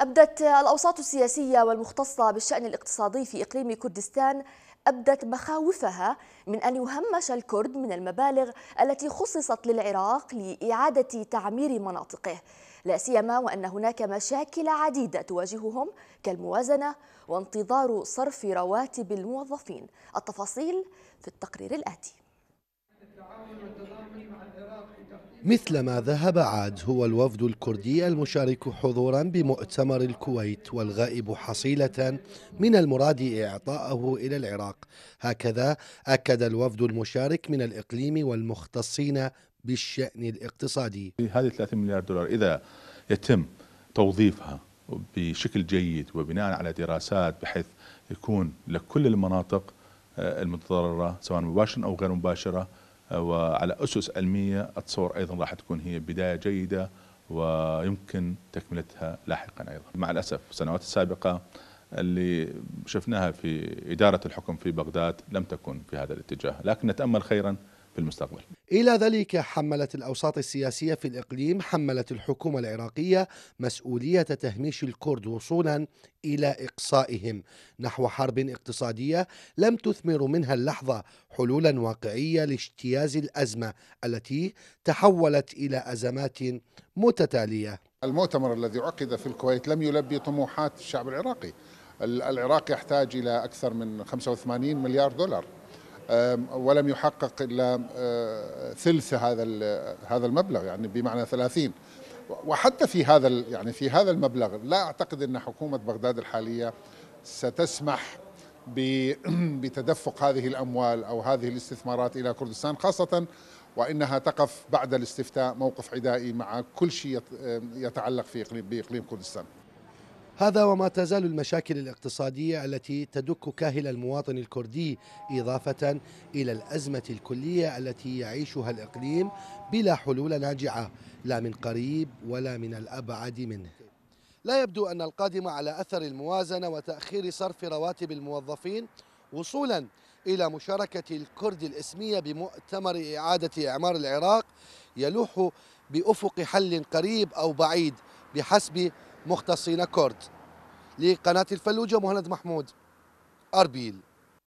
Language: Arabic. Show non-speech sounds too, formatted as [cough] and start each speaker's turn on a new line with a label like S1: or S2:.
S1: أبدت الأوساط السياسية والمختصة بالشأن الاقتصادي في إقليم كردستان أبدت مخاوفها من أن يهمش الكرد من المبالغ التي خصصت للعراق لإعادة تعمير مناطقه لا سيما وأن هناك مشاكل عديدة تواجههم كالموازنة وانتظار صرف رواتب الموظفين التفاصيل في التقرير الآتي
S2: مثلما ذهب عاد هو الوفد الكردي المشارك حضورا بمؤتمر الكويت والغائب حصيلة من المراد إعطاءه إلى العراق هكذا أكد الوفد المشارك من الإقليم والمختصين بالشأن الاقتصادي هذه 30 مليار دولار إذا
S3: يتم توظيفها بشكل جيد وبناء على دراسات بحيث يكون لكل المناطق آه، المتضررة سواء مباشرة أو غير مباشرة وعلى أسس علمية أتصور أيضا راح تكون هي بداية جيدة ويمكن تكملتها لاحقا أيضا مع الأسف السنوات السابقة اللي شفناها في إدارة الحكم في بغداد لم تكن في هذا الاتجاه لكن نتأمل خيرا في المستقبل
S2: إلى ذلك حملت الأوساط السياسية في الإقليم حملت الحكومة العراقية مسؤولية تهميش الكرد وصولا إلى إقصائهم نحو حرب اقتصادية لم تثمر منها اللحظة حلولا واقعية لاجتياز الأزمة التي تحولت إلى أزمات متتالية
S4: المؤتمر الذي عقد في الكويت لم يلبي طموحات الشعب العراقي العراق يحتاج إلى أكثر من 85 مليار دولار ولم يحقق الا ثلث هذا هذا المبلغ يعني بمعنى 30 وحتى في هذا يعني في هذا المبلغ لا اعتقد ان حكومه بغداد الحاليه ستسمح [clears throat] بتدفق هذه الاموال او هذه الاستثمارات الى كردستان خاصه وانها تقف بعد الاستفتاء موقف عدائي مع كل شيء يتعلق في اقليم باقليم
S2: كردستان هذا وما تزال المشاكل الاقتصادية التي تدك كاهل المواطن الكردي إضافة إلى الأزمة الكلية التي يعيشها الإقليم بلا حلول ناجعة لا من قريب ولا من الأبعد منه لا يبدو أن القادم على أثر الموازنة وتأخير صرف رواتب الموظفين وصولا إلى مشاركة الكرد الإسمية بمؤتمر إعادة إعمار العراق يلوح بأفق حل قريب أو بعيد بحسب مختصين كرد لقناة الفلوجة مهند محمود أربيل